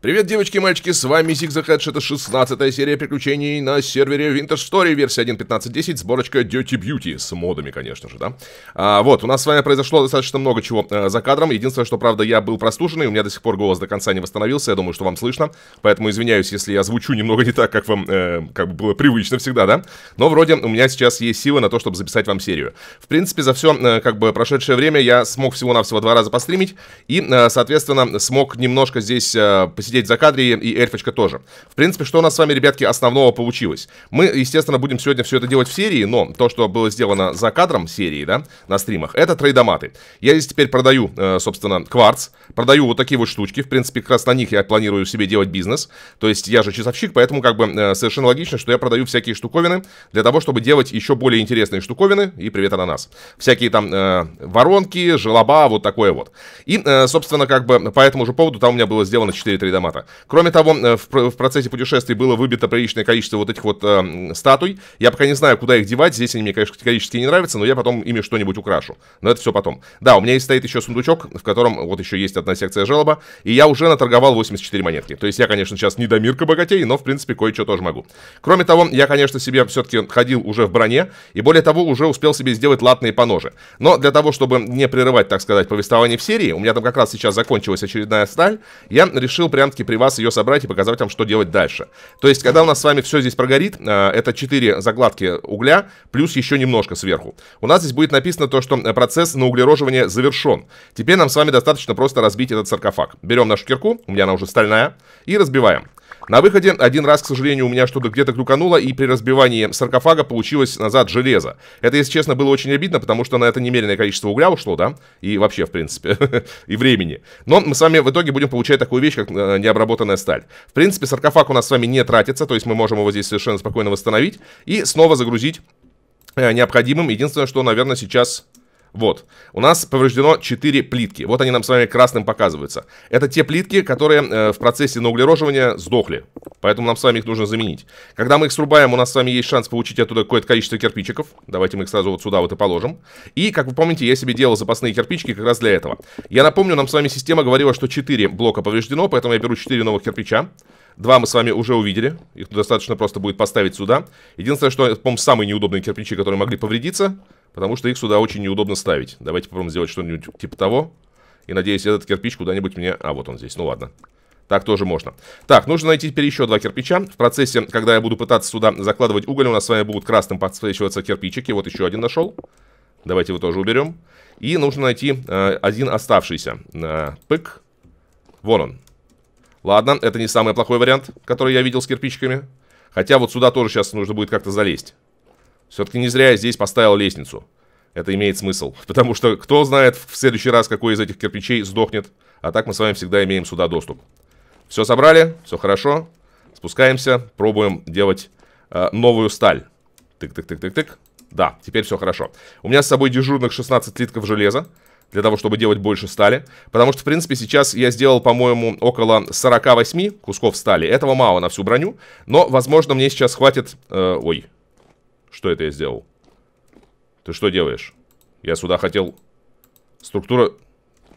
Привет, девочки и мальчики, с вами Зигзаг Хэдж, это 16 серия приключений на сервере Winter Story, версия 1.15.10, сборочка Dirty Beauty, с модами, конечно же, да? А, вот, у нас с вами произошло достаточно много чего э, за кадром, единственное, что, правда, я был простуженный, у меня до сих пор голос до конца не восстановился, я думаю, что вам слышно, поэтому извиняюсь, если я звучу немного не так, как вам, э, как бы было привычно всегда, да? Но вроде у меня сейчас есть силы на то, чтобы записать вам серию. В принципе, за все, э, как бы, прошедшее время я смог всего-навсего два раза постримить, и, э, соответственно, смог немножко здесь э, сидеть за кадре, и эльфочка тоже. В принципе, что у нас с вами, ребятки, основного получилось? Мы, естественно, будем сегодня все это делать в серии, но то, что было сделано за кадром серии, да, на стримах, это трейдоматы. Я здесь теперь продаю, э, собственно, кварц, продаю вот такие вот штучки. В принципе, как раз на них я планирую себе делать бизнес. То есть я же часовщик, поэтому как бы э, совершенно логично, что я продаю всякие штуковины для того, чтобы делать еще более интересные штуковины. И привет, ананас. Всякие там э, воронки, желоба, вот такое вот. И, э, собственно, как бы по этому же поводу там у меня было сделано 4 трейдомата Магомата. Кроме того, э, в, в процессе путешествий было выбито приличное количество вот этих вот э, статуй. Я пока не знаю, куда их девать. Здесь они мне, конечно, категорически не нравятся, но я потом ими что-нибудь украшу. Но это все потом. Да, у меня есть стоит еще сундучок, в котором вот еще есть одна секция жалоба. И я уже наторговал 84 монетки. То есть я, конечно, сейчас не до мирка богатей, но, в принципе, кое-что тоже могу. Кроме того, я, конечно, себе все-таки ходил уже в броне. И более того, уже успел себе сделать латные поножи. Но для того, чтобы не прерывать, так сказать, повествование в серии, у меня там как раз сейчас закончилась очередная сталь, я решил прям прям при вас ее собрать и показать вам, что делать дальше. То есть, когда у нас с вами все здесь прогорит, э, это 4 закладки угля, плюс еще немножко сверху. У нас здесь будет написано то, что э, процесс на углероживание завершен. Теперь нам с вами достаточно просто разбить этот саркофаг. Берем нашу кирку, у меня она уже стальная, и разбиваем. На выходе один раз, к сожалению, у меня что-то где-то крюкануло, и при разбивании саркофага получилось назад железо. Это, если честно, было очень обидно, потому что на это немеренное количество угля ушло, да? И вообще, в принципе, и времени. Но мы с вами в итоге будем получать такую вещь, как э, необработанная сталь. В принципе, саркофаг у нас с вами не тратится, то есть мы можем его здесь совершенно спокойно восстановить и снова загрузить э, необходимым. Единственное, что, наверное, сейчас вот. У нас повреждено 4 плитки. Вот они нам с вами красным показываются. Это те плитки, которые э, в процессе науглероживания сдохли. Поэтому нам с вами их нужно заменить. Когда мы их срубаем, у нас с вами есть шанс получить оттуда какое-то количество кирпичиков. Давайте мы их сразу вот сюда вот и положим. И, как вы помните, я себе делал запасные кирпичики как раз для этого. Я напомню, нам с вами система говорила, что 4 блока повреждено, поэтому я беру 4 новых кирпича. Два мы с вами уже увидели. Их достаточно просто будет поставить сюда. Единственное, что, по-моему, самые неудобные кирпичи, которые могли повредиться. Потому что их сюда очень неудобно ставить. Давайте попробуем сделать что-нибудь типа того. И надеюсь, этот кирпич куда-нибудь мне... А, вот он здесь, ну ладно. Так тоже можно. Так, нужно найти теперь еще два кирпича. В процессе, когда я буду пытаться сюда закладывать уголь, у нас с вами будут красным подсвечиваться кирпичики. Вот еще один нашел. Давайте его тоже уберем. И нужно найти э, один оставшийся. Э, пык. Вон он. Ладно, это не самый плохой вариант, который я видел с кирпичиками. Хотя вот сюда тоже сейчас нужно будет как-то залезть. Все-таки не зря я здесь поставил лестницу. Это имеет смысл. Потому что кто знает в следующий раз, какой из этих кирпичей сдохнет. А так мы с вами всегда имеем сюда доступ. Все собрали, все хорошо. Спускаемся, пробуем делать э, новую сталь. Тык-тык-тык-тык-тык. Да, теперь все хорошо. У меня с собой дежурных 16 литков железа. Для того, чтобы делать больше стали. Потому что, в принципе, сейчас я сделал, по-моему, около 48 кусков стали. Этого мало на всю броню. Но, возможно, мне сейчас хватит... Э, ой, что это я сделал? Ты что делаешь? Я сюда хотел... Структура...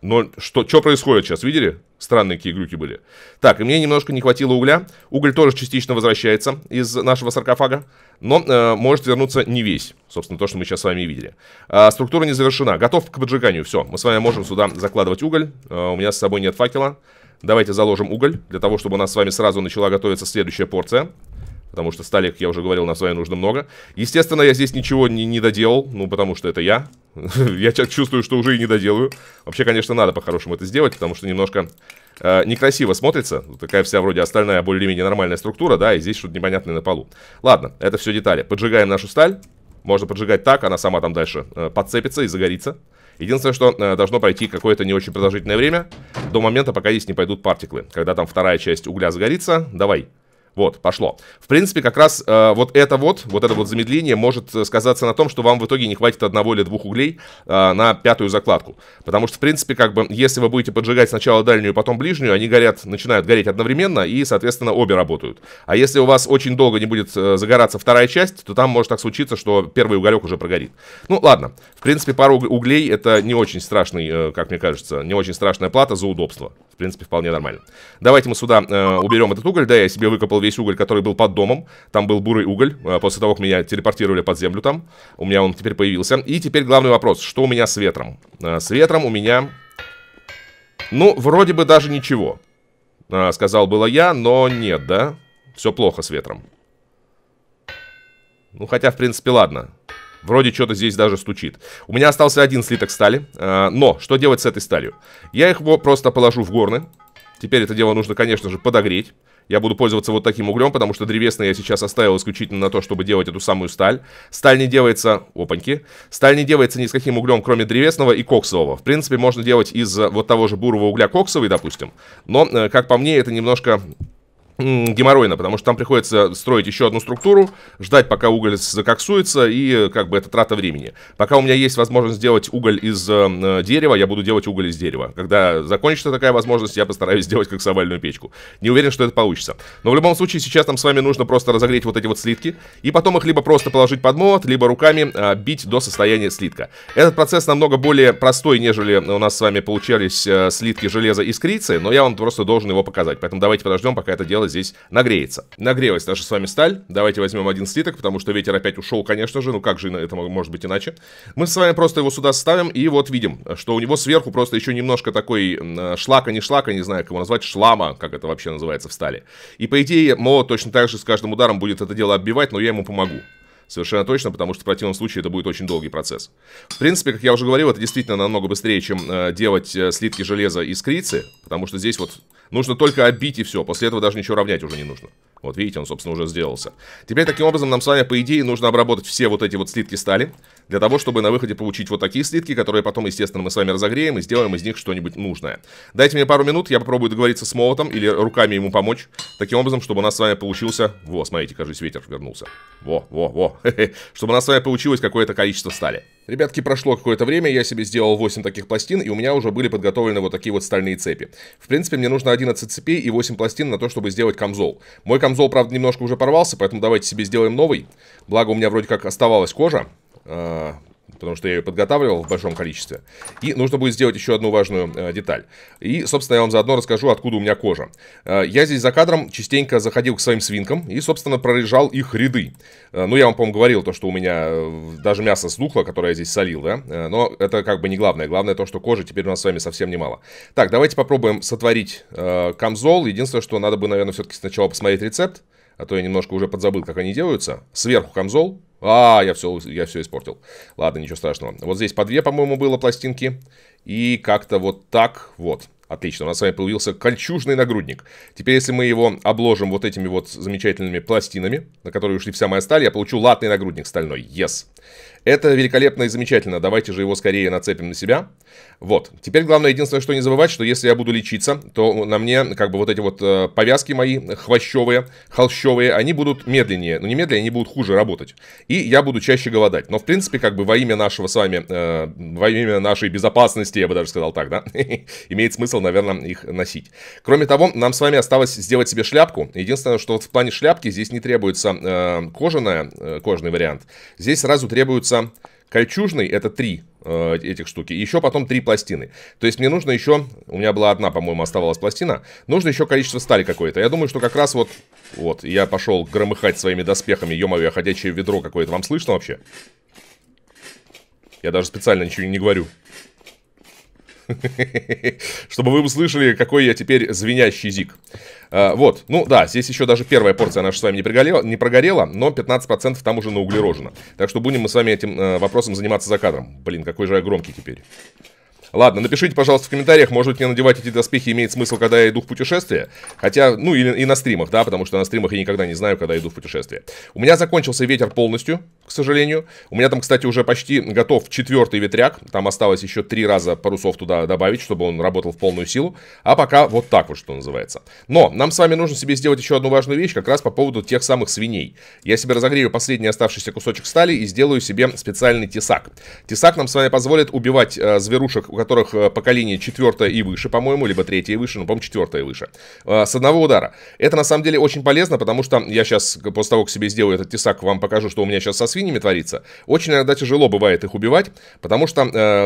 Ноль... Что, что происходит сейчас, видели? Странные какие глюки были. Так, и мне немножко не хватило угля. Уголь тоже частично возвращается из нашего саркофага. Но э, может вернуться не весь. Собственно, то, что мы сейчас с вами видели. А, структура не завершена. Готов к поджиганию. Все, мы с вами можем сюда закладывать уголь. А, у меня с собой нет факела. Давайте заложим уголь, для того, чтобы у нас с вами сразу начала готовиться следующая порция. Потому что стали, как я уже говорил, на своей нужно много. Естественно, я здесь ничего не, не доделал, ну, потому что это я. я чувствую, что уже и не доделаю. Вообще, конечно, надо по-хорошему это сделать, потому что немножко э, некрасиво смотрится. Вот такая вся вроде остальная более-менее нормальная структура, да, и здесь что-то непонятное на полу. Ладно, это все детали. Поджигаем нашу сталь. Можно поджигать так, она сама там дальше э, подцепится и загорится. Единственное, что э, должно пройти какое-то не очень продолжительное время, до момента, пока здесь не пойдут партиклы. Когда там вторая часть угля загорится, давай, вот, пошло. В принципе, как раз э, вот это вот, вот это вот замедление может э, сказаться на том, что вам в итоге не хватит одного или двух углей э, на пятую закладку. Потому что, в принципе, как бы, если вы будете поджигать сначала дальнюю, потом ближнюю, они горят, начинают гореть одновременно, и, соответственно, обе работают. А если у вас очень долго не будет э, загораться вторая часть, то там может так случиться, что первый уголек уже прогорит. Ну, ладно. В принципе, пару углей это не очень страшный, э, как мне кажется, не очень страшная плата за удобство. В принципе, вполне нормально. Давайте мы сюда э, уберем этот уголь. Да, я себе выкопал весь уголь, который был под домом. Там был бурый уголь. Э, после того, как меня телепортировали под землю там, у меня он теперь появился. И теперь главный вопрос. Что у меня с ветром? Э, с ветром у меня... Ну, вроде бы даже ничего. Э, сказал было я, но нет, да? Все плохо с ветром. Ну, хотя, в принципе, ладно. Вроде что-то здесь даже стучит. У меня остался один слиток стали. Но что делать с этой сталью? Я его просто положу в горны. Теперь это дело нужно, конечно же, подогреть. Я буду пользоваться вот таким углем, потому что древесный я сейчас оставил исключительно на то, чтобы делать эту самую сталь. Сталь не делается... Опаньки. Сталь не делается ни с каким углем, кроме древесного и коксового. В принципе, можно делать из э, вот того же бурого угля коксовый, допустим. Но, э, как по мне, это немножко геморройно, потому что там приходится строить еще одну структуру, ждать, пока уголь закоксуется, и э, как бы это трата времени. Пока у меня есть возможность сделать уголь из э, э дерева, я буду делать уголь из дерева. Когда закончится такая возможность, я постараюсь сделать коксовальную печку. Не уверен, что это получится. Но в любом случае, сейчас нам с вами нужно просто разогреть вот эти вот слитки, и потом их либо просто положить под молот, либо руками э, бить до состояния слитка. Этот процесс намного более простой, нежели у нас с вами получались э, слитки железа из крицы, но я вам просто должен его показать. Поэтому давайте подождем, пока это дело здесь нагреется. Нагрелась наша с вами сталь. Давайте возьмем один слиток, потому что ветер опять ушел, конечно же. Ну как же это может быть иначе? Мы с вами просто его сюда ставим и вот видим, что у него сверху просто еще немножко такой э, шлака, не шлака, не знаю, как его назвать, шлама, как это вообще называется в стали. И по идее, молот точно так же с каждым ударом будет это дело оббивать, но я ему помогу. Совершенно точно, потому что в противном случае это будет очень долгий процесс. В принципе, как я уже говорил, это действительно намного быстрее, чем э, делать э, слитки железа из крицы, потому что здесь вот нужно только обить и все. После этого даже ничего равнять уже не нужно. Вот видите, он, собственно, уже сделался. Теперь таким образом нам с вами, по идее, нужно обработать все вот эти вот слитки стали, для того, чтобы на выходе получить вот такие слитки, которые потом, естественно, мы с вами разогреем и сделаем из них что-нибудь нужное. Дайте мне пару минут, я попробую договориться с молотом или руками ему помочь, таким образом, чтобы у нас с вами получился... Во, смотрите, кажется, ветер вернулся. Во, во, во. Чтобы у нас с вами получилось какое-то количество стали. Ребятки, прошло какое-то время, я себе сделал 8 таких пластин, и у меня уже были подготовлены вот такие вот стальные цепи. В принципе, мне нужно 11 цепей и 8 пластин на то, чтобы сделать камзол. Мой камзол, правда, немножко уже порвался, поэтому давайте себе сделаем новый. Благо, у меня вроде как оставалась кожа. А, потому что я ее подготавливал в большом количестве. И нужно будет сделать еще одну важную э, деталь. И, собственно, я вам заодно расскажу, откуда у меня кожа. Э, я здесь за кадром частенько заходил к своим свинкам и, собственно, прорежал их ряды. Э, ну, я вам, по-моему, говорил то, что у меня э, даже мясо сдухло, которое я здесь солил, да? Э, но это как бы не главное. Главное то, что кожи теперь у нас с вами совсем немало. Так, давайте попробуем сотворить э, камзол. Единственное, что надо бы, наверное, все-таки сначала посмотреть рецепт а то я немножко уже подзабыл, как они делаются. Сверху камзол. А, я все, я все испортил. Ладно, ничего страшного. Вот здесь по две, по-моему, было пластинки. И как-то вот так вот. Отлично, у нас с вами появился кольчужный нагрудник. Теперь, если мы его обложим вот этими вот замечательными пластинами, на которые ушли вся моя сталь, я получу латный нагрудник стальной. Yes. Это великолепно и замечательно. Давайте же его скорее нацепим на себя. Вот. Теперь главное, единственное, что не забывать, что если я буду лечиться, то на мне как бы вот эти вот э, повязки мои хвощевые, холщевые, они будут медленнее. Ну, не медленнее, они будут хуже работать. И я буду чаще голодать. Но, в принципе, как бы во имя нашего с вами, э, во имя нашей безопасности, я бы даже сказал так, да, имеет смысл, наверное, их носить. Кроме того, нам с вами осталось сделать себе шляпку. Единственное, что вот в плане шляпки здесь не требуется э, кожаная, э, кожаный вариант. Здесь сразу требуется получится кольчужный, это три э, этих штуки, еще потом три пластины. То есть мне нужно еще, у меня была одна, по-моему, оставалась пластина, нужно еще количество стали какое-то. Я думаю, что как раз вот, вот, я пошел громыхать своими доспехами, ё-моё, ходячее ведро какое-то, вам слышно вообще? Я даже специально ничего не говорю. Чтобы вы услышали, какой я теперь звенящий зик. А, вот, ну да, здесь еще даже первая порция наша с вами не прогорела, не прогорела но 15% там уже на углерожено. Так что будем мы с вами этим э, вопросом заниматься за кадром. Блин, какой же я громкий теперь. Ладно, напишите, пожалуйста, в комментариях, может мне надевать эти доспехи имеет смысл, когда я иду в путешествие. Хотя, ну, или и на стримах, да, потому что на стримах я никогда не знаю, когда иду в путешествие. У меня закончился ветер полностью, к сожалению. У меня там, кстати, уже почти готов четвертый ветряк. Там осталось еще три раза парусов туда добавить, чтобы он работал в полную силу. А пока вот так вот, что называется. Но нам с вами нужно себе сделать еще одну важную вещь, как раз по поводу тех самых свиней. Я себе разогрею последний оставшийся кусочек стали и сделаю себе специальный тесак. Тесак нам с вами позволит убивать э, зверушек, которых э, поколение четвертое и выше, по-моему, либо третье и выше, ну, по-моему, четвертое и выше, э, с одного удара. Это на самом деле очень полезно, потому что я сейчас, после того, как себе сделаю этот тесак, вам покажу, что у меня сейчас со свиньями творится. Очень иногда тяжело бывает их убивать, потому что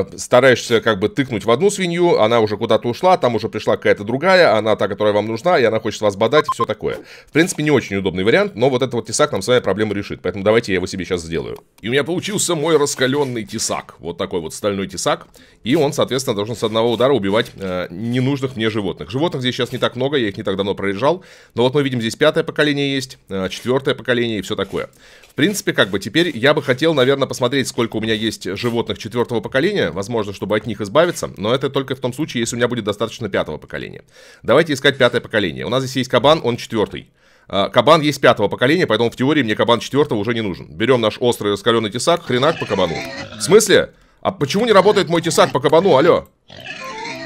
э, стараешься как бы тыкнуть в одну свинью, она уже куда-то ушла, там уже пришла какая-то другая, она та, которая вам нужна, и она хочет вас бодать и все такое. В принципе, не очень удобный вариант, но вот этот вот тесак нам с вами проблему решит, поэтому давайте я его себе сейчас сделаю. И у меня получился мой раскаленный тесак, вот такой вот стальной тесак, и он, соответственно, соответственно, должен с одного удара убивать э, ненужных мне животных. Животных здесь сейчас не так много, я их не так давно проезжал. Но вот мы видим, здесь пятое поколение есть, э, четвертое поколение и все такое. В принципе, как бы теперь я бы хотел, наверное, посмотреть, сколько у меня есть животных четвертого поколения. Возможно, чтобы от них избавиться. Но это только в том случае, если у меня будет достаточно пятого поколения. Давайте искать пятое поколение. У нас здесь есть кабан, он четвертый. Э, кабан есть пятого поколения, поэтому в теории мне кабан четвертого уже не нужен. Берем наш острый раскаленный тесак, хренак по кабану. В смысле? А почему не работает мой тесак по кабану, Алё?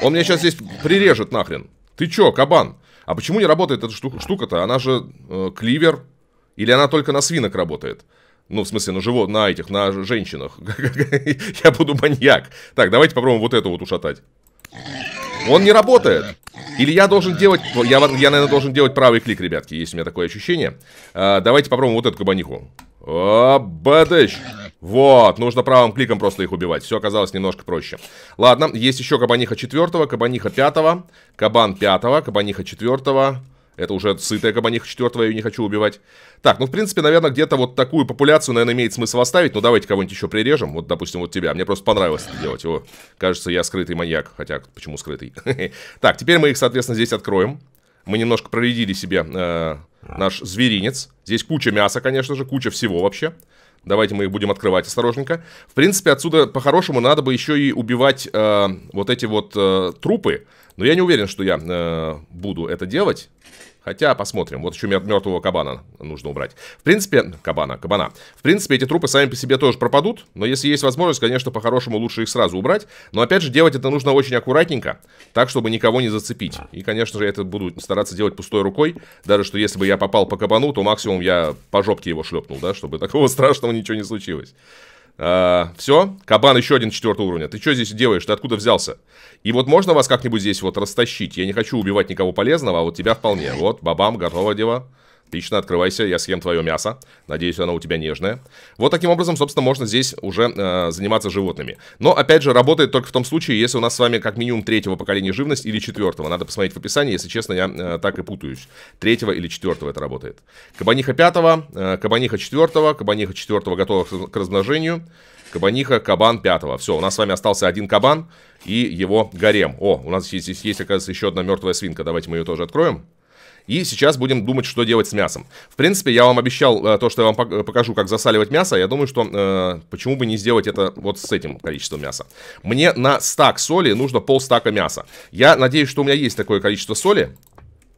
Он меня сейчас здесь прирежет нахрен. Ты чё, кабан? А почему не работает эта штука- штука-то? Она же э, кливер. Или она только на свинок работает? Ну, в смысле, на живот, на этих, на женщинах. Я буду маньяк. Так, давайте попробуем вот эту вот ушатать. Он не работает. Или я должен делать... Ну, я, я, наверное, должен делать правый клик, ребятки. Есть у меня такое ощущение. А, давайте попробуем вот эту кабаниху. Обадыч! Вот, нужно правым кликом просто их убивать. Все оказалось немножко проще. Ладно, есть еще кабаниха четвертого, кабаниха пятого, кабан пятого, кабаниха четвертого... Это уже сытая кабаниха четвертого, я ее не хочу убивать. Так, ну, в принципе, наверное, где-то вот такую популяцию, наверное, имеет смысл оставить. Ну, давайте кого-нибудь еще прирежем. Вот, допустим, вот тебя. Мне просто понравилось это делать. О, кажется, я скрытый маньяк. Хотя, почему скрытый? Так, теперь мы их, соответственно, здесь откроем. Мы немножко проредили себе э, наш зверинец. Здесь куча мяса, конечно же, куча всего вообще. Давайте мы их будем открывать осторожненько. В принципе, отсюда по-хорошему надо бы еще и убивать э, вот эти вот э, трупы. Но я не уверен, что я э, буду это делать. Хотя посмотрим. Вот еще мертвого кабана нужно убрать. В принципе, кабана, кабана. В принципе, эти трупы сами по себе тоже пропадут. Но если есть возможность, конечно, по-хорошему лучше их сразу убрать. Но опять же, делать это нужно очень аккуратненько. Так, чтобы никого не зацепить. И, конечно же, я это буду стараться делать пустой рукой. Даже что если бы я попал по кабану, то максимум я по жопке его шлепнул, да? Чтобы такого страшного ничего не случилось. А, все, кабан еще один четвертого уровня. Ты что здесь делаешь? Ты откуда взялся? И вот можно вас как-нибудь здесь вот растащить? Я не хочу убивать никого полезного, а вот тебя вполне. Вот, бабам, готово дело. Отлично, открывайся, я съем твое мясо. Надеюсь, оно у тебя нежное. Вот таким образом, собственно, можно здесь уже э, заниматься животными. Но, опять же, работает только в том случае, если у нас с вами как минимум третьего поколения живность или четвертого. Надо посмотреть в описании, если честно, я э, так и путаюсь. Третьего или четвертого это работает. Кабаниха пятого, э, кабаниха четвертого, кабаниха четвертого готова к размножению. Кабаниха, кабан пятого. Все, у нас с вами остался один кабан и его гарем. О, у нас здесь есть, есть оказывается, еще одна мертвая свинка. Давайте мы ее тоже откроем. И сейчас будем думать, что делать с мясом. В принципе, я вам обещал э, то, что я вам э, покажу, как засаливать мясо. Я думаю, что э, почему бы не сделать это вот с этим количеством мяса. Мне на стак соли нужно полстака мяса. Я надеюсь, что у меня есть такое количество соли.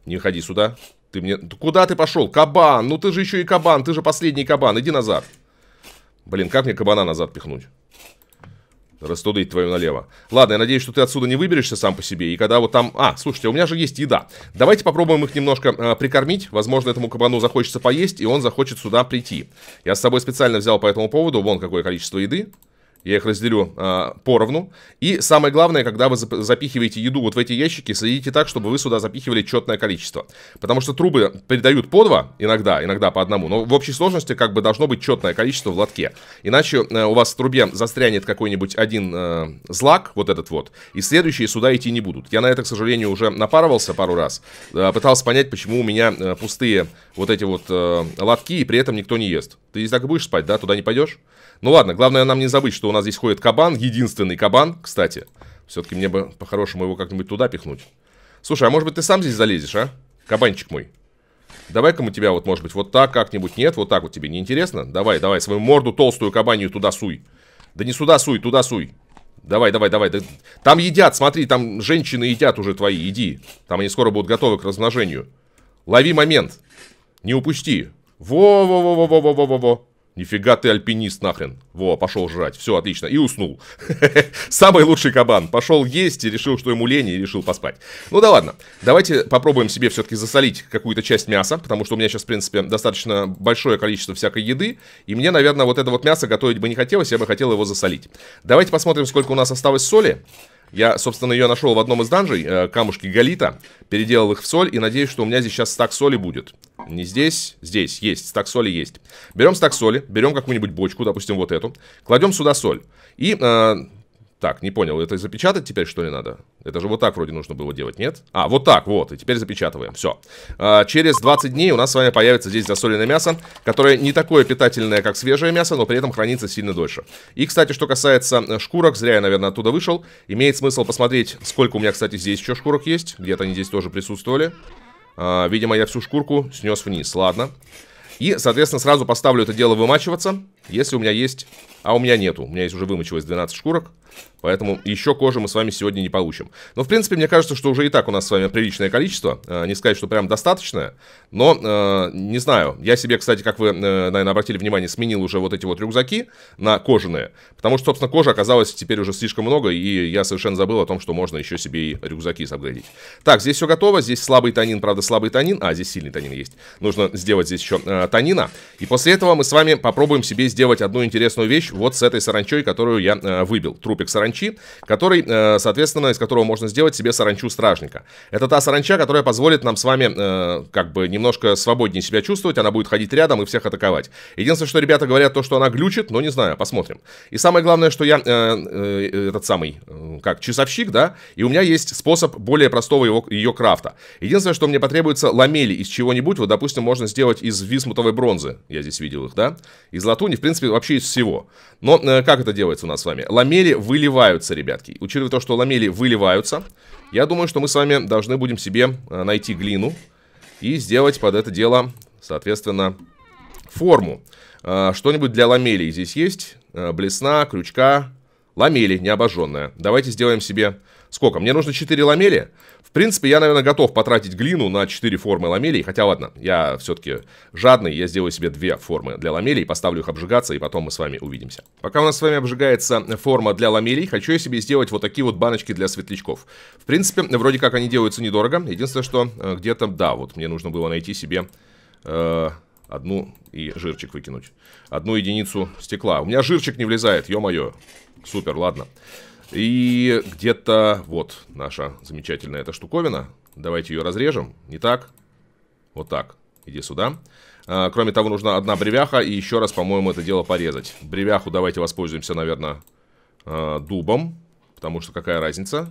Не ходи сюда. Ты мне... Куда ты пошел? Кабан! Ну ты же еще и кабан, ты же последний кабан. Иди назад. Блин, как мне кабана назад пихнуть? Растудыть твою налево. Ладно, я надеюсь, что ты отсюда не выберешься сам по себе. И когда вот там... А, слушайте, у меня же есть еда. Давайте попробуем их немножко э, прикормить. Возможно, этому кабану захочется поесть, и он захочет сюда прийти. Я с собой специально взял по этому поводу вон какое количество еды я их разделю э, поровну. И самое главное, когда вы запихиваете еду вот в эти ящики, следите так, чтобы вы сюда запихивали четное количество. Потому что трубы передают по два, иногда, иногда по одному, но в общей сложности как бы должно быть четное количество в лотке. Иначе э, у вас в трубе застрянет какой-нибудь один э, злак, вот этот вот, и следующие сюда идти не будут. Я на это, к сожалению, уже напарывался пару раз, э, пытался понять, почему у меня э, пустые вот эти вот э, лотки, и при этом никто не ест. Ты здесь так и будешь спать, да? Туда не пойдешь? Ну ладно, главное нам не забыть, что у нас здесь ходит кабан. Единственный кабан, кстати. Все-таки мне бы по-хорошему его как-нибудь туда пихнуть. Слушай, а может быть ты сам здесь залезешь, а? Кабанчик мой. Давай-ка мы тебя вот, может быть, вот так как-нибудь. Нет, вот так вот тебе. не интересно? Давай, давай, свою морду толстую кабанью туда суй. Да не сюда суй, туда суй. Давай, давай, давай. Да... Там едят, смотри, там женщины едят уже твои, иди. Там они скоро будут готовы к размножению. Лови момент. Не упусти. Во-во-во-во-во-во-во-во. Нифига ты альпинист нахрен. Во, пошел жрать. Все, отлично. И уснул. Самый лучший кабан. Пошел есть и решил, что ему лень, и решил поспать. Ну да ладно. Давайте попробуем себе все-таки засолить какую-то часть мяса, потому что у меня сейчас, в принципе, достаточно большое количество всякой еды. И мне, наверное, вот это вот мясо готовить бы не хотелось, я бы хотел его засолить. Давайте посмотрим, сколько у нас осталось соли. Я, собственно, ее нашел в одном из данжей, э, камушки галита, переделал их в соль и надеюсь, что у меня здесь сейчас стак соли будет. Не здесь, здесь, есть, стак соли есть. Берем стак соли, берем какую-нибудь бочку, допустим, вот эту, кладем сюда соль. И э, так, не понял, это запечатать теперь что ли надо? Это же вот так вроде нужно было делать, нет? А, вот так, вот, и теперь запечатываем, все. А, через 20 дней у нас с вами появится здесь засоленное мясо, которое не такое питательное, как свежее мясо, но при этом хранится сильно дольше. И, кстати, что касается э, шкурок, зря я, наверное, оттуда вышел. Имеет смысл посмотреть, сколько у меня, кстати, здесь еще шкурок есть. Где-то они здесь тоже присутствовали. А, видимо, я всю шкурку снес вниз, ладно. И, соответственно, сразу поставлю это дело вымачиваться. Если у меня есть... А у меня нету. У меня есть уже вымочилось 12 шкурок. Поэтому еще кожи мы с вами сегодня не получим. Но, в принципе, мне кажется, что уже и так у нас с вами приличное количество. Э, не сказать, что прям достаточное. Но, э, не знаю. Я себе, кстати, как вы, э, наверное, обратили внимание, сменил уже вот эти вот рюкзаки на кожаные. Потому что, собственно, кожи оказалось теперь уже слишком много. И я совершенно забыл о том, что можно еще себе и рюкзаки сапгрейдить. Так, здесь все готово. Здесь слабый танин, правда, слабый танин. А, здесь сильный танин есть. Нужно сделать здесь еще э, танина. И после этого мы с вами попробуем себе сделать сделать одну интересную вещь вот с этой саранчой, которую я э, выбил. Трупик саранчи, который, э, соответственно, из которого можно сделать себе саранчу стражника. Это та саранча, которая позволит нам с вами э, как бы немножко свободнее себя чувствовать. Она будет ходить рядом и всех атаковать. Единственное, что ребята говорят, то, что она глючит, но не знаю, посмотрим. И самое главное, что я э, э, этот самый, э, как, часовщик, да, и у меня есть способ более простого его, ее крафта. Единственное, что мне потребуется ламели из чего-нибудь. Вот, допустим, можно сделать из висмутовой бронзы. Я здесь видел их, да? Из латуни, в принципе, вообще из всего. Но э, как это делается у нас с вами? Ламели выливаются, ребятки. Учитывая то, что ламели выливаются, я думаю, что мы с вами должны будем себе э, найти глину и сделать под это дело, соответственно, форму. Э, Что-нибудь для ламелей здесь есть? Э, блесна, крючка, ламели необожженная. Давайте сделаем себе... Сколько? Мне нужно 4 ламели? В принципе, я, наверное, готов потратить глину на 4 формы ламелей. Хотя, ладно, я все-таки жадный. Я сделаю себе две формы для ламелей, поставлю их обжигаться, и потом мы с вами увидимся. Пока у нас с вами обжигается э, форма для ламелей, хочу я себе сделать вот такие вот баночки для светлячков. В принципе, вроде как они делаются недорого. Единственное, что э, где-то, да, вот мне нужно было найти себе... Э, одну и жирчик выкинуть. Одну единицу стекла. У меня жирчик не влезает, ё-моё. Супер, ладно. И где-то вот наша замечательная эта штуковина. Давайте ее разрежем. Не так? Вот так. Иди сюда. А, кроме того, нужна одна бревяха. И еще раз, по-моему, это дело порезать. Бревяху давайте воспользуемся, наверное, а, дубом. Потому что какая разница?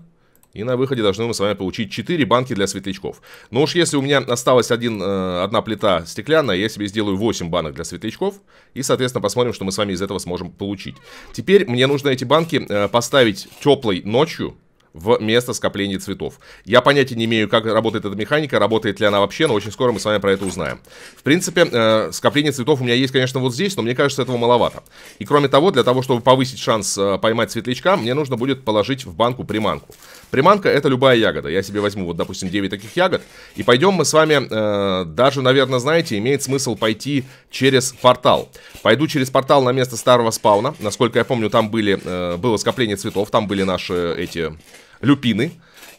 И на выходе должны мы с вами получить 4 банки для светлячков. Но уж если у меня осталась один, э, одна плита стеклянная, я себе сделаю 8 банок для светлячков. И, соответственно, посмотрим, что мы с вами из этого сможем получить. Теперь мне нужно эти банки э, поставить теплой ночью в место скопления цветов. Я понятия не имею, как работает эта механика, работает ли она вообще, но очень скоро мы с вами про это узнаем. В принципе, э, скопление цветов у меня есть, конечно, вот здесь, но мне кажется, этого маловато. И кроме того, для того, чтобы повысить шанс э, поймать светлячка, мне нужно будет положить в банку приманку. Приманка это любая ягода. Я себе возьму, вот, допустим, 9 таких ягод. И пойдем мы с вами, э, даже, наверное, знаете, имеет смысл пойти через портал. Пойду через портал на место старого спауна. Насколько я помню, там были, э, было скопление цветов, там были наши эти люпины.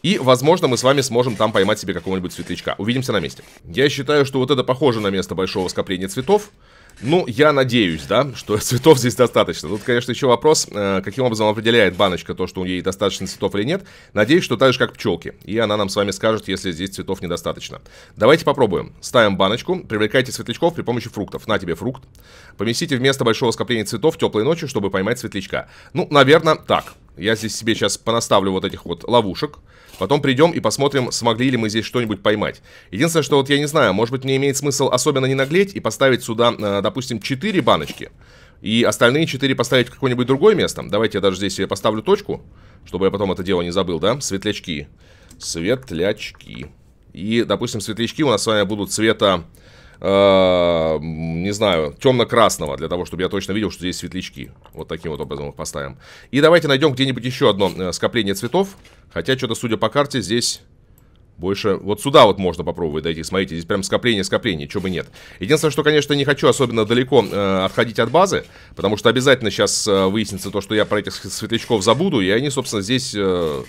И, возможно, мы с вами сможем там поймать себе какого-нибудь светлячка. Увидимся на месте. Я считаю, что вот это похоже на место большого скопления цветов. Ну, я надеюсь, да, что цветов здесь достаточно. Тут, конечно, еще вопрос, э, каким образом определяет баночка то, что у нее достаточно цветов или нет. Надеюсь, что так же, как пчелки. И она нам с вами скажет, если здесь цветов недостаточно. Давайте попробуем. Ставим баночку, привлекайте светлячков при помощи фруктов. На тебе фрукт. Поместите вместо большого скопления цветов теплой ночью, чтобы поймать светлячка. Ну, наверное, так. Я здесь себе сейчас понаставлю вот этих вот ловушек. Потом придем и посмотрим, смогли ли мы здесь что-нибудь поймать. Единственное, что вот я не знаю, может быть мне имеет смысл особенно не наглеть и поставить сюда, э, допустим, 4 баночки. И остальные 4 поставить в какое-нибудь другое место. Давайте я даже здесь себе поставлю точку, чтобы я потом это дело не забыл, да? Светлячки. Светлячки. И, допустим, светлячки у нас с вами будут цвета... Эм, не знаю, темно-красного, для того, чтобы я точно видел, что здесь светлячки. Вот таким вот образом их поставим. И давайте найдем где-нибудь еще одно э, скопление цветов. Хотя что-то, судя по карте, здесь... Больше вот сюда вот можно попробовать дойти. Смотрите, здесь прям скопление, скопление, чего бы нет. Единственное, что, конечно, не хочу особенно далеко э, отходить от базы, потому что обязательно сейчас э, выяснится то, что я про этих светлячков забуду, и они, собственно, здесь... Э,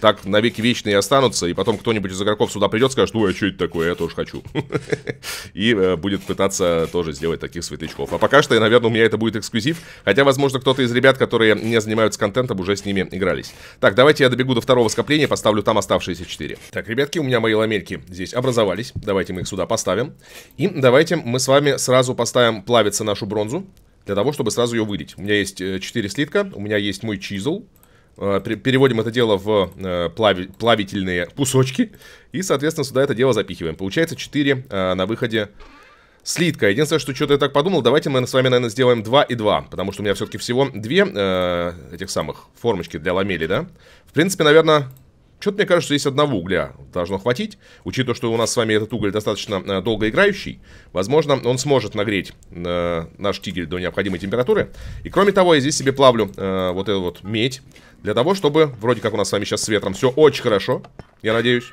так навеки вечные останутся, и потом кто-нибудь из игроков сюда придет, скажет, ой, а что это такое, я тоже хочу. И э, будет пытаться тоже сделать таких светлячков. А пока что, наверное, у меня это будет эксклюзив, хотя, возможно, кто-то из ребят, которые не занимаются контентом, уже с ними игрались. Так, давайте я добегу до второго скопления, поставлю там оставшиеся 4. Так, ребятки, у меня мои ламельки здесь образовались, давайте мы их сюда поставим. И давайте мы с вами сразу поставим плавиться нашу бронзу, для того, чтобы сразу ее вылить. У меня есть 4 э, слитка, у меня есть мой чизл, Э, переводим это дело в э, плави, плавительные кусочки. И, соответственно, сюда это дело запихиваем. Получается 4 э, на выходе слитка. Единственное, что что-то я так подумал, давайте мы с вами, наверное, сделаем 2 и 2. Потому что у меня все-таки всего 2 этих самых формочки для ламели, да? В принципе, наверное... Что-то мне кажется, здесь одного угля должно хватить. Учитывая, что у нас с вами этот уголь достаточно э, играющий возможно, он сможет нагреть э, наш тигель до необходимой температуры. И кроме того, я здесь себе плавлю э, вот эту вот медь. Для того, чтобы, вроде как у нас с вами сейчас с ветром все очень хорошо я надеюсь.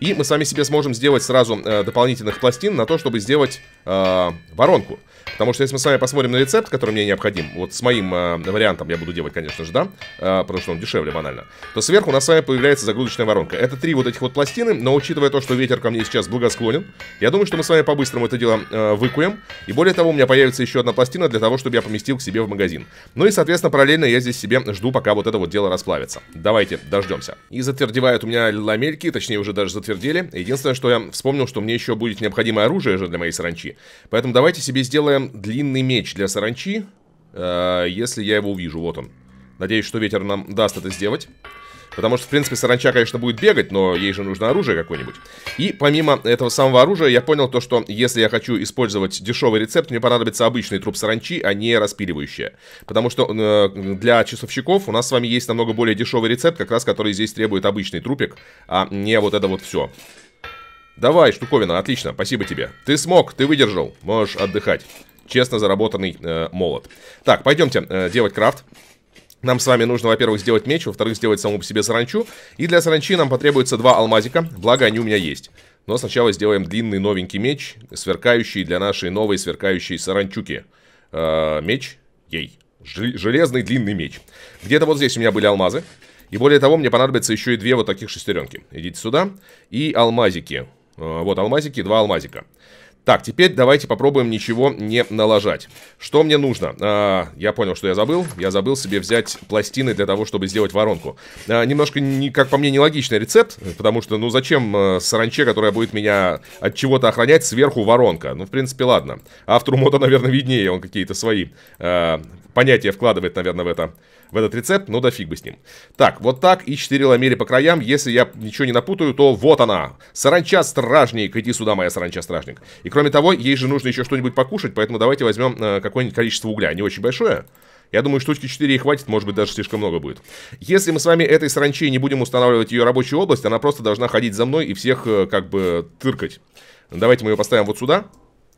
И мы сами себе сможем сделать сразу э, дополнительных пластин на то, чтобы сделать э, воронку. Потому что если мы с вами посмотрим на рецепт, который мне необходим, вот с моим э, вариантом я буду делать, конечно же, да, э, потому что он дешевле банально, то сверху у нас с вами появляется загрузочная воронка. Это три вот этих вот пластины, но учитывая то, что ветер ко мне сейчас благосклонен, я думаю, что мы с вами по-быстрому это дело э, выкуем. И более того, у меня появится еще одна пластина для того, чтобы я поместил к себе в магазин. Ну и, соответственно, параллельно я здесь себе жду, пока вот это вот дело расплавится. Давайте дождемся. И затвердевает у меня ламель Америки, точнее уже даже затвердили. Единственное, что я вспомнил, что мне еще будет необходимо оружие же для моей саранчи. Поэтому давайте себе сделаем длинный меч для саранчи, э, если я его увижу. Вот он. Надеюсь, что ветер нам даст это сделать. Потому что, в принципе, саранча, конечно, будет бегать, но ей же нужно оружие какое-нибудь. И помимо этого самого оружия, я понял то, что если я хочу использовать дешевый рецепт, мне понадобится обычный труп саранчи, а не распиливающая. Потому что э, для часовщиков у нас с вами есть намного более дешевый рецепт, как раз который здесь требует обычный трупик, а не вот это вот все. Давай, штуковина, отлично, спасибо тебе. Ты смог, ты выдержал, можешь отдыхать. Честно заработанный э, молот. Так, пойдемте э, делать крафт. Нам с вами нужно, во-первых, сделать меч, во-вторых, сделать саму по себе саранчу. И для саранчи нам потребуется два алмазика, благо они у меня есть. Но сначала сделаем длинный новенький меч, сверкающий для нашей новой сверкающей саранчуки. Э -э меч, ей, железный длинный меч. Где-то вот здесь у меня были алмазы. И более того, мне понадобится еще и две вот таких шестеренки. Идите сюда. И алмазики. Э вот алмазики, два алмазика. Так, теперь давайте попробуем ничего не налажать. Что мне нужно? А, я понял, что я забыл. Я забыл себе взять пластины для того, чтобы сделать воронку. А, немножко, не, как по мне, нелогичный рецепт, потому что, ну, зачем э, саранче, которая будет меня от чего-то охранять, сверху воронка? Ну, в принципе, ладно. Автору мода, наверное, виднее, он какие-то свои э, понятия вкладывает, наверное, в это в этот рецепт, но ну да фиг бы с ним. Так, вот так и 4 ламели по краям. Если я ничего не напутаю, то вот она. Саранча-стражник. Иди сюда, моя саранча-стражник. И кроме того, ей же нужно еще что-нибудь покушать, поэтому давайте возьмем э, какое-нибудь количество угля. Не очень большое. Я думаю, штучки 4 и хватит, может быть, даже слишком много будет. Если мы с вами этой саранчей не будем устанавливать ее рабочую область, она просто должна ходить за мной и всех э, как бы тыркать. Давайте мы ее поставим вот сюда.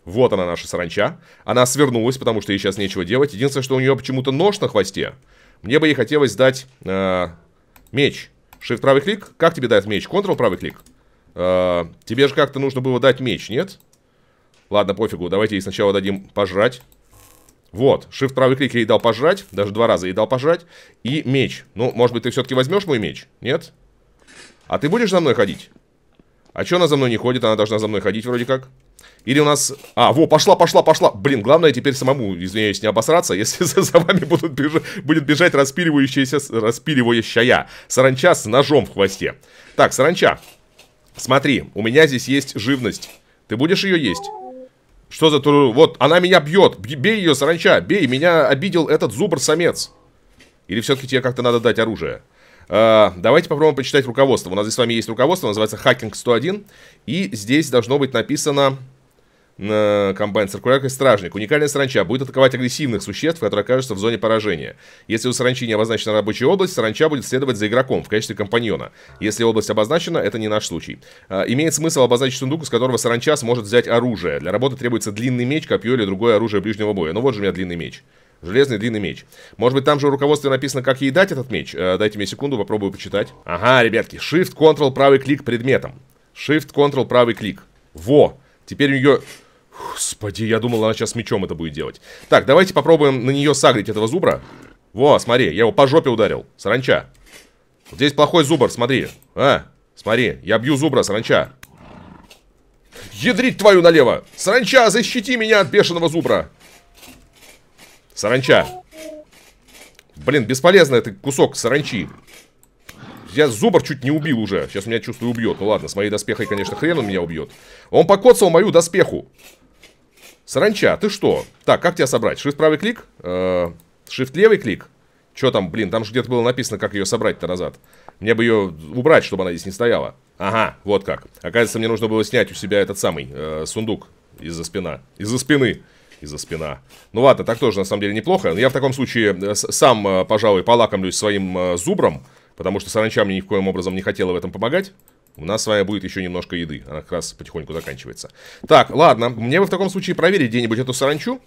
Вот она, наша саранча. Она свернулась, потому что ей сейчас нечего делать. Единственное, что у нее почему-то нож на хвосте. Мне бы ей хотелось дать э, меч. Shift правый клик. Как тебе дать меч? Control правый клик. Э, тебе же как-то нужно было дать меч, нет? Ладно, пофигу. Давайте ей сначала дадим пожрать. Вот, shift правый клик я ей дал пожрать, даже два раза ей дал пожрать, и меч. Ну, может быть, ты все-таки возьмешь мой меч? Нет? А ты будешь за мной ходить? А что она за мной не ходит? Она должна за мной ходить вроде как. Или у нас... А, во, пошла, пошла, пошла. Блин, главное теперь самому, извиняюсь, не обосраться, если за вами будут беж... будет бежать распиливающаяся... распиливающая саранча с ножом в хвосте. Так, саранча, смотри, у меня здесь есть живность. Ты будешь ее есть? Что за тру Вот, она меня бьет. Бей ее, саранча, бей. Меня обидел этот зубр-самец. Или все-таки тебе как-то надо дать оружие? А, давайте попробуем почитать руководство. У нас здесь с вами есть руководство, называется Hacking 101. И здесь должно быть написано комбайн циркулярка и стражник. Уникальная саранча будет атаковать агрессивных существ, которые окажутся в зоне поражения. Если у саранчи не обозначена рабочая область, саранча будет следовать за игроком в качестве компаньона. Если область обозначена, это не наш случай. А, имеет смысл обозначить сундук, с которого саранча сможет взять оружие. Для работы требуется длинный меч, копье или другое оружие ближнего боя. Ну вот же у меня длинный меч. Железный длинный меч. Может быть, там же в руководстве написано, как ей дать этот меч? А, дайте мне секунду, попробую почитать. Ага, ребятки, Shift, Ctrl, правый клик предметом. Shift, Ctrl, правый клик. Во! Теперь у нее Господи, я думал, она сейчас мечом это будет делать. Так, давайте попробуем на нее сагрить этого зубра. Во, смотри, я его по жопе ударил. Саранча. Вот здесь плохой зубр, смотри. А, смотри, я бью зубра, саранча. Ядрить твою налево! Саранча, защити меня от бешеного зубра! Саранча. Блин, бесполезно это кусок саранчи. Я зубр чуть не убил уже. Сейчас меня, чувствую, убьет. Ну ладно, с моей доспехой, конечно, хрен он меня убьет. Он покоцал мою доспеху. Саранча, ты что? Так, как тебя собрать? Shift правый клик? Э, shift левый клик? Что там, блин, там же где-то было написано, как ее собрать-то назад. Мне бы ее убрать, чтобы она здесь не стояла. Ага, вот как. Оказывается, мне нужно было снять у себя этот самый э, сундук из-за спина. Из-за спины. Из-за спина. Ну ладно, так тоже на самом деле неплохо. Но я в таком случае э, сам, э, пожалуй, полакомлюсь своим э, зубром, потому что саранча мне ни в коем образом не хотела в этом помогать. У нас с вами будет еще немножко еды. Она как раз потихоньку заканчивается. Так, ладно. Мне бы в таком случае проверить где-нибудь эту саранчу.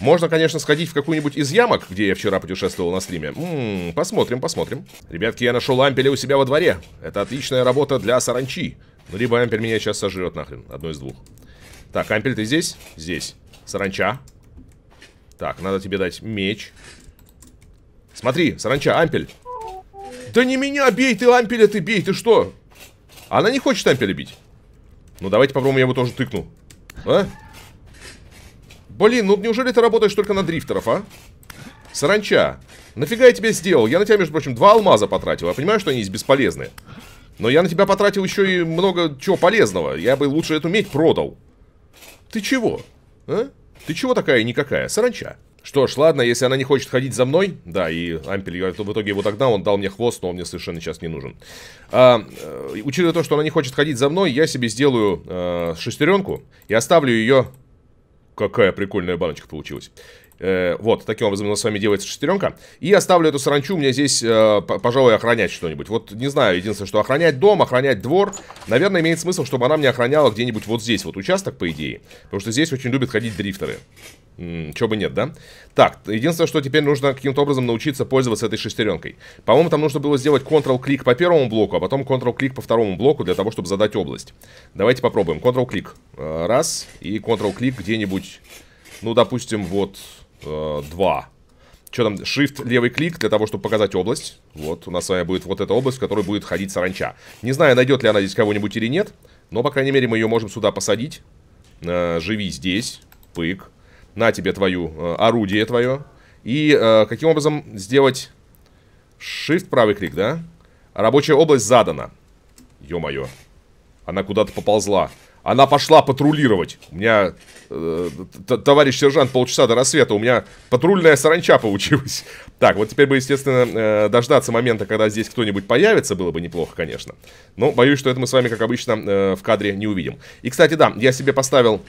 Можно, конечно, сходить в какую-нибудь из ямок, где я вчера путешествовал на стриме. Ммм, посмотрим, посмотрим. Ребятки, я нашел ампеля у себя во дворе. Это отличная работа для саранчи. Ну, либо ампель меня сейчас сожрет нахрен. Одно из двух. Так, ампель, ты здесь? Здесь. Саранча. Так, надо тебе дать меч. Смотри, саранча, ампель. Да не меня бей ты, ампеля ты бей, ты что? Она не хочет там перебить. Ну, давайте попробуем, я его тоже тыкну. А? Блин, ну неужели ты работаешь только на дрифтеров, а? Саранча, нафига я тебе сделал? Я на тебя, между прочим, два алмаза потратил. Я понимаю, что они здесь бесполезны. Но я на тебя потратил еще и много чего полезного. Я бы лучше эту медь продал. Ты чего? А? Ты чего такая никакая? Саранча. Что ж, ладно, если она не хочет ходить за мной, да, и Ампель я в итоге его догнал, он дал мне хвост, но он мне совершенно сейчас не нужен. А, э, учитывая то, что она не хочет ходить за мной, я себе сделаю а, шестеренку и оставлю ее... Какая прикольная баночка получилась. Э, вот, таким образом у нас с вами делается шестеренка. И оставлю эту саранчу мне здесь, э, пожалуй, охранять что-нибудь. Вот, не знаю, единственное, что охранять дом, охранять двор. Наверное, имеет смысл, чтобы она мне охраняла где-нибудь вот здесь, вот участок, по идее. Потому что здесь очень любят ходить дрифтеры. Чего бы нет, да? Так, единственное, что теперь нужно каким-то образом научиться пользоваться этой шестеренкой. По-моему, там нужно было сделать Ctrl-клик по первому блоку, а потом Ctrl-клик по второму блоку для того, чтобы задать область. Давайте попробуем. Ctrl-клик. Э, раз. И Ctrl-клик где-нибудь, ну, допустим, вот э, два. Что там? Shift, левый клик для того, чтобы показать область. Вот, у нас с вами будет вот эта область, в которой будет ходить саранча. Не знаю, найдет ли она здесь кого-нибудь или нет, но, по крайней мере, мы ее можем сюда посадить. Э, живи здесь. Пык на тебе твою э, орудие твое. И э, каким образом сделать shift правый клик, да? Рабочая область задана. Ё-моё. Она куда-то поползла. Она пошла патрулировать. У меня, э, товарищ сержант, полчаса до рассвета, у меня патрульная саранча получилась. Так, вот теперь бы, естественно, э, дождаться момента, когда здесь кто-нибудь появится, было бы неплохо, конечно. Но боюсь, что это мы с вами, как обычно, э, в кадре не увидим. И, кстати, да, я себе поставил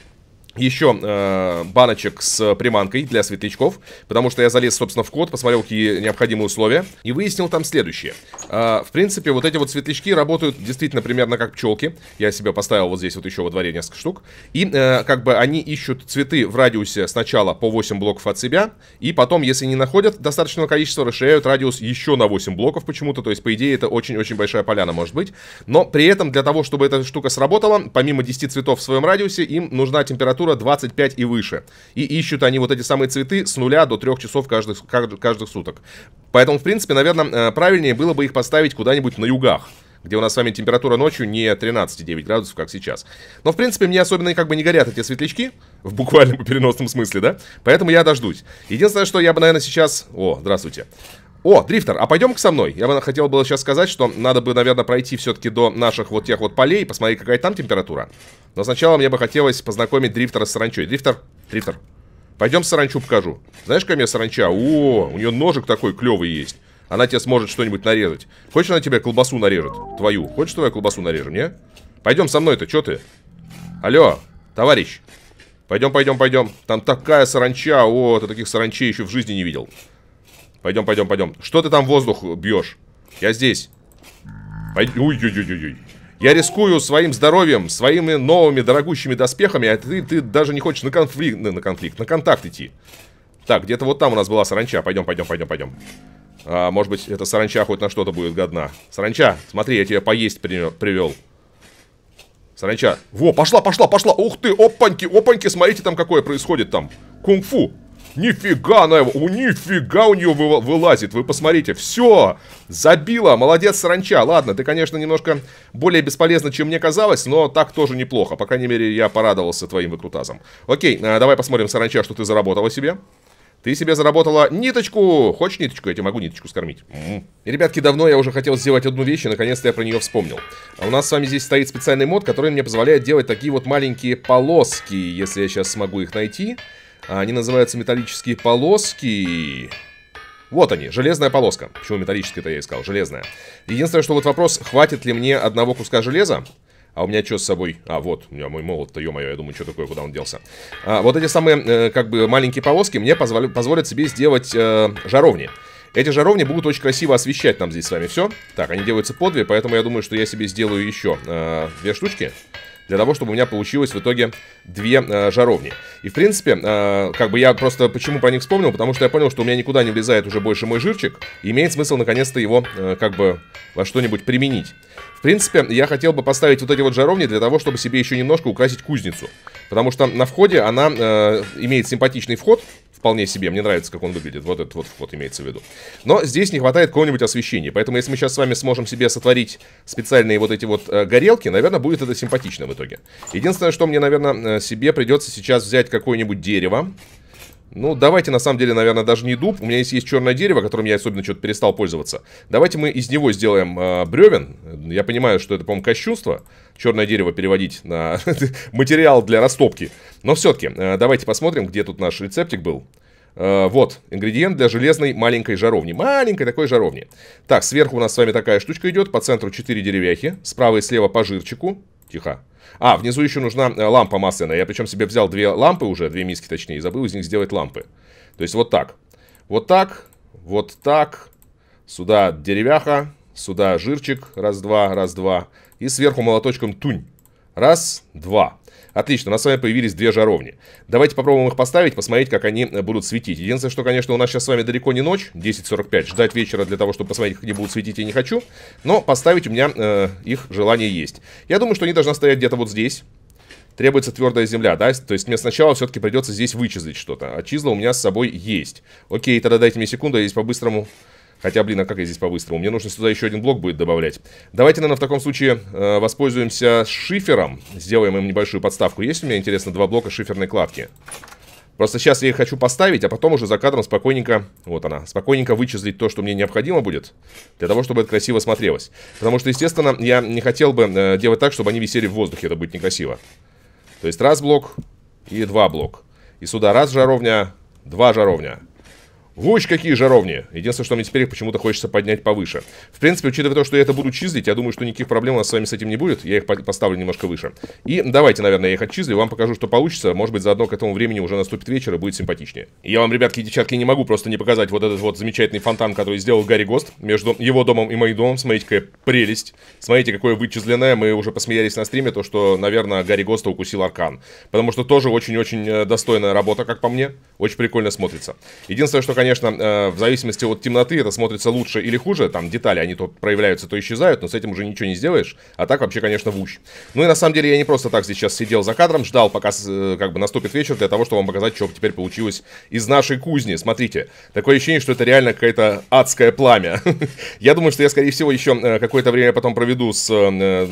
еще э, баночек с приманкой для светлячков, потому что я залез, собственно, в код, посмотрел, какие необходимые условия, и выяснил там следующее. Э, в принципе, вот эти вот светлячки работают действительно примерно как пчелки. Я себе поставил вот здесь вот еще во дворе несколько штук. И э, как бы они ищут цветы в радиусе сначала по 8 блоков от себя, и потом, если не находят достаточного количества, расширяют радиус еще на 8 блоков почему-то. То есть, по идее, это очень-очень большая поляна может быть. Но при этом для того, чтобы эта штука сработала, помимо 10 цветов в своем радиусе, им нужна температура температура 25 и выше. И ищут они вот эти самые цветы с нуля до 3 часов каждых, каждых суток. Поэтому, в принципе, наверное, э, правильнее было бы их поставить куда-нибудь на югах где у нас с вами температура ночью не 13,9 градусов, как сейчас. Но, в принципе, мне особенно как бы не горят эти светлячки, в буквальном переносном смысле, да? Поэтому я дождусь. Единственное, что я бы, наверное, сейчас... О, здравствуйте. О, Дрифтер, а пойдем-ка со мной. Я бы хотел было сейчас сказать, что надо бы, наверное, пройти все-таки до наших вот тех вот полей, посмотреть, какая там температура. Но сначала мне бы хотелось познакомить Дрифтера с саранчой. Дрифтер, Дрифтер, пойдем саранчу покажу. Знаешь, какая мне саранча? О, у нее ножик такой клевый есть. Она тебе сможет что-нибудь нарезать. Хочешь, она тебе колбасу нарежет? Твою. Хочешь, твою колбасу нарежем, не? Пойдем со мной-то, что ты? Алло, товарищ. Пойдем, пойдем, пойдем. Там такая саранча. О, ты таких саранчей еще в жизни не видел. Пойдем, пойдем, пойдем. Что ты там воздух бьешь? Я здесь. Пойдем. Ой-ой-ой-ой. Я рискую своим здоровьем, своими новыми дорогущими доспехами, а ты, ты даже не хочешь на конфликт, на конфликт, на контакт идти. Так, где-то вот там у нас была саранча. Пойдем, пойдем, пойдем, пойдем. А, может быть, эта саранча хоть на что-то будет годна. Саранча, смотри, я тебя поесть привел. Саранча. Во, пошла, пошла, пошла. Ух ты, опаньки, опаньки, смотрите там какое происходит там. Кунг-фу. Нифига она его, у нифига у нее вылазит, вы посмотрите, все, забила, молодец саранча. Ладно, ты, конечно, немножко более бесполезна, чем мне казалось, но так тоже неплохо. По крайней мере, я порадовался твоим выкрутазом. Окей, э, давай посмотрим, саранча, что ты заработала себе. Ты себе заработала ниточку. Хочешь ниточку? Я тебе могу ниточку скормить. Mm. Ребятки, давно я уже хотел сделать одну вещь, и наконец-то я про нее вспомнил. А у нас с вами здесь стоит специальный мод, который мне позволяет делать такие вот маленькие полоски, если я сейчас смогу их найти. Они называются металлические полоски. Вот они, железная полоска. Почему металлическая-то я искал? Железная. Единственное, что вот вопрос, хватит ли мне одного куска железа? А у меня что с собой? А, вот, у меня мой молот-то, ё-моё, я думаю, что такое, куда он делся. А, вот эти самые, э, как бы, маленькие полоски мне позволят, позволят себе сделать э, жаровни. Эти жаровни будут очень красиво освещать нам здесь с вами все. Так, они делаются по две, поэтому я думаю, что я себе сделаю еще э, две штучки для того, чтобы у меня получилось в итоге две э, жаровни. И, в принципе, э, как бы я просто почему про них вспомнил, потому что я понял, что у меня никуда не влезает уже больше мой жирчик, и имеет смысл наконец-то его э, как бы во что-нибудь применить принципе, я хотел бы поставить вот эти вот жаровни для того, чтобы себе еще немножко украсить кузницу. Потому что на входе она э, имеет симпатичный вход, вполне себе. Мне нравится, как он выглядит. Вот этот вот вход имеется в виду. Но здесь не хватает какого-нибудь освещения. Поэтому если мы сейчас с вами сможем себе сотворить специальные вот эти вот э, горелки, наверное, будет это симпатично в итоге. Единственное, что мне, наверное, э, себе придется сейчас взять какое-нибудь дерево. Ну, давайте, на самом деле, наверное, даже не дуб. У меня есть, есть черное дерево, которым я особенно что-то перестал пользоваться. Давайте мы из него сделаем э, бревен. Я понимаю, что это, по-моему, кощунство. Черное дерево переводить на материал для растопки. Но все-таки, э, давайте посмотрим, где тут наш рецептик был. Э, вот, ингредиент для железной маленькой жаровни. Маленькой такой жаровни. Так, сверху у нас с вами такая штучка идет. По центру 4 деревяхи. Справа и слева по жирчику. Тихо. А, внизу еще нужна э, лампа масляная. Я причем себе взял две лампы уже, две миски точнее, и забыл из них сделать лампы. То есть вот так. Вот так, вот так. Сюда деревяха, сюда жирчик. Раз-два, раз-два. И сверху молоточком тунь. Раз, два. Отлично, у нас с вами появились две жаровни. Давайте попробуем их поставить, посмотреть, как они э, будут светить. Единственное, что, конечно, у нас сейчас с вами далеко не ночь, 10.45. Ждать вечера для того, чтобы посмотреть, как они будут светить, я не хочу. Но поставить у меня э, их желание есть. Я думаю, что они должны стоять где-то вот здесь требуется твердая земля, да? То есть мне сначала все-таки придется здесь вычислить что-то. А чизла у меня с собой есть. Окей, тогда дайте мне секунду, я здесь по-быстрому Хотя, блин, а как я здесь по-быстрому? Мне нужно сюда еще один блок будет добавлять. Давайте, наверное, в таком случае э, воспользуемся шифером. Сделаем им небольшую подставку. Есть у меня, интересно, два блока шиферной кладки? Просто сейчас я их хочу поставить, а потом уже за кадром спокойненько, вот она, спокойненько вычислить то, что мне необходимо будет, для того, чтобы это красиво смотрелось. Потому что, естественно, я не хотел бы э, делать так, чтобы они висели в воздухе, это будет некрасиво. То есть раз блок и два блок. И сюда раз жаровня, два жаровня. Вуч, какие жаровни. Единственное, что мне теперь их почему-то хочется поднять повыше. В принципе, учитывая то, что я это буду чизлить, я думаю, что никаких проблем у нас с вами с этим не будет. Я их поставлю немножко выше. И давайте, наверное, я их отчизлю, вам покажу, что получится. Может быть, заодно к этому времени уже наступит вечер и будет симпатичнее. Я вам, ребятки и девчатки, не могу просто не показать вот этот вот замечательный фонтан, который сделал Гарри Гост. Между его домом и моим домом. Смотрите, какая прелесть. Смотрите, какое вычисленное. Мы уже посмеялись на стриме, то, что, наверное, Гарри Госта укусил Аркан. Потому что тоже очень-очень э, достойная работа, как по мне. Очень прикольно смотрится. Единственное, что, конечно, конечно, э, в зависимости от темноты это смотрится лучше или хуже. Там детали, они то проявляются, то исчезают, но с этим уже ничего не сделаешь. А так вообще, конечно, в ущ. Ну и на самом деле я не просто так здесь сейчас сидел за кадром, ждал, пока э, как бы наступит вечер, для того, чтобы вам показать, что теперь получилось из нашей кузни. Смотрите, такое ощущение, что это реально какое-то адское пламя. Я думаю, что я, скорее всего, еще э, какое-то время потом проведу с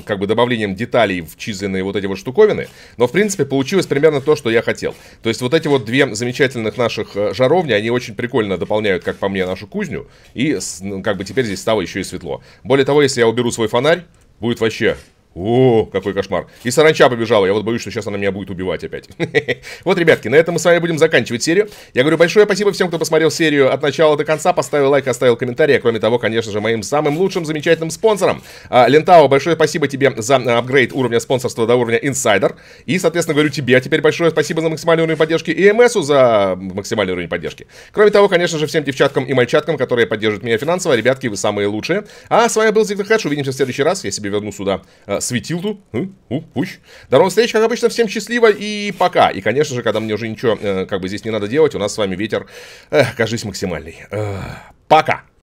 как бы добавлением деталей в численные вот эти вот штуковины. Но, в принципе, получилось примерно то, что я хотел. То есть вот эти вот две замечательных наших жаровни, они очень прикольные прикольно дополняют, как по мне, нашу кузню. И ну, как бы теперь здесь стало еще и светло. Более того, если я уберу свой фонарь, будет вообще о, какой кошмар. И саранча побежала. Я вот боюсь, что сейчас она меня будет убивать опять. Вот, ребятки, на этом мы с вами будем заканчивать серию. Я говорю большое спасибо всем, кто посмотрел серию от начала до конца, поставил лайк, оставил комментарий. А кроме того, конечно же, моим самым лучшим, замечательным спонсором. А, Лентао, большое спасибо тебе за апгрейд уровня спонсорства до уровня инсайдер. И, соответственно, говорю тебе теперь большое спасибо за максимальный уровень поддержки и МСу за максимальный уровень поддержки. Кроме того, конечно же, всем девчаткам и мальчаткам, которые поддерживают меня финансово. Ребятки, вы самые лучшие. А с вами был Зигдер Хэдж. Увидимся в следующий раз. Я себе верну сюда а, светил тут. До встреч, как обычно, всем счастливо и пока. И, конечно же, когда мне уже ничего э, как бы здесь не надо делать, у нас с вами ветер, э, кажись, максимальный. Э, пока!